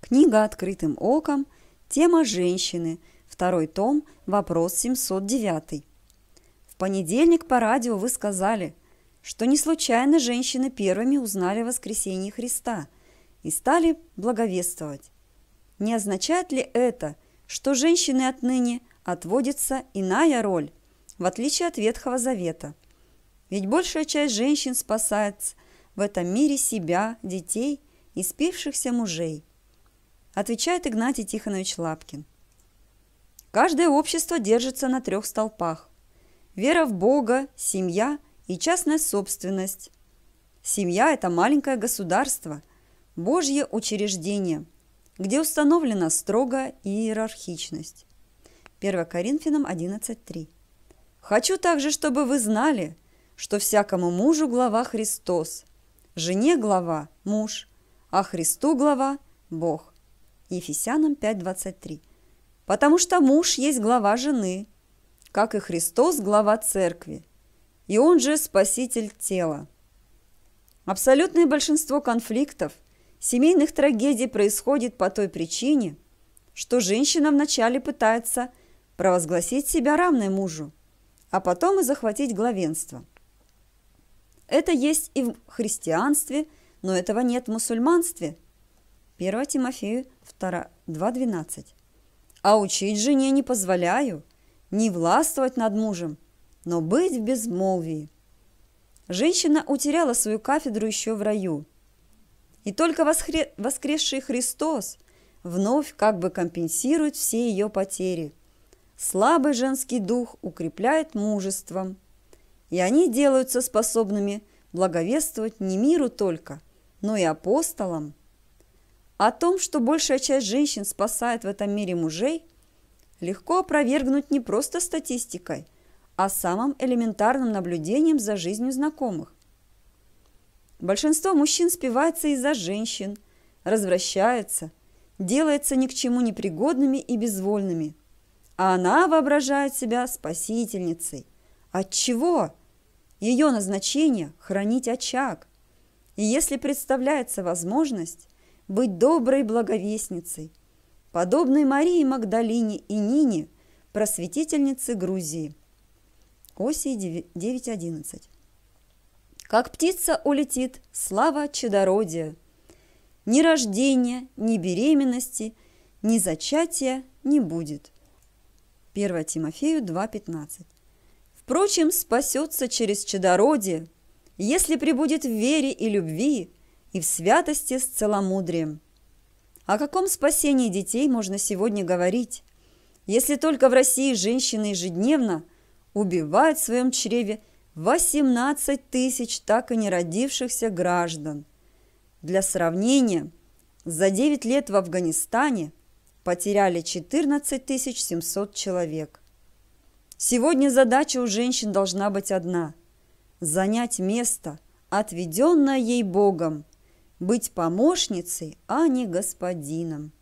Книга «Открытым оком», тема «Женщины», второй том, вопрос 709. В понедельник по радио вы сказали, что не случайно женщины первыми узнали о воскресении Христа и стали благовествовать. Не означает ли это, что женщины отныне отводится иная роль, в отличие от Ветхого Завета? Ведь большая часть женщин спасается в этом мире себя, детей и спившихся мужей отвечает Игнатий Тихонович Лапкин. Каждое общество держится на трех столпах. Вера в Бога, семья и частная собственность. Семья – это маленькое государство, Божье учреждение, где установлена строгая иерархичность. 1 Коринфянам 11.3 «Хочу также, чтобы вы знали, что всякому мужу глава Христос, жене глава – муж, а Христу глава – Бог». Ефесянам 5.23. Потому что муж есть глава жены, как и Христос – глава церкви, и он же спаситель тела. Абсолютное большинство конфликтов, семейных трагедий происходит по той причине, что женщина вначале пытается провозгласить себя равной мужу, а потом и захватить главенство. Это есть и в христианстве, но этого нет в мусульманстве – 1 Тимофею 2.12. «А учить жене не позволяю, не властвовать над мужем, но быть в безмолвии». Женщина утеряла свою кафедру еще в раю. И только воскре... воскресший Христос вновь как бы компенсирует все ее потери. Слабый женский дух укрепляет мужеством, и они делаются способными благовествовать не миру только, но и апостолам – о том, что большая часть женщин спасает в этом мире мужей, легко опровергнуть не просто статистикой, а самым элементарным наблюдением за жизнью знакомых. Большинство мужчин спивается из-за женщин, развращается, делается ни к чему непригодными и безвольными. А она воображает себя спасительницей. От чего? Ее назначение – хранить очаг. И если представляется возможность, быть доброй благовестницей, подобной Марии Магдалине и Нине, просветительнице Грузии. Оси 9.11. Как птица улетит, слава чадородия. Ни рождения, ни беременности, ни зачатия не будет. 1 Тимофею 2.15. Впрочем, спасется через чадородие, если прибудет в вере и любви, и в святости с целомудрием. О каком спасении детей можно сегодня говорить, если только в России женщины ежедневно убивают в своем чреве 18 тысяч так и не родившихся граждан? Для сравнения, за 9 лет в Афганистане потеряли 14 700 человек. Сегодня задача у женщин должна быть одна – занять место, отведенное ей Богом, быть помощницей, а не господином.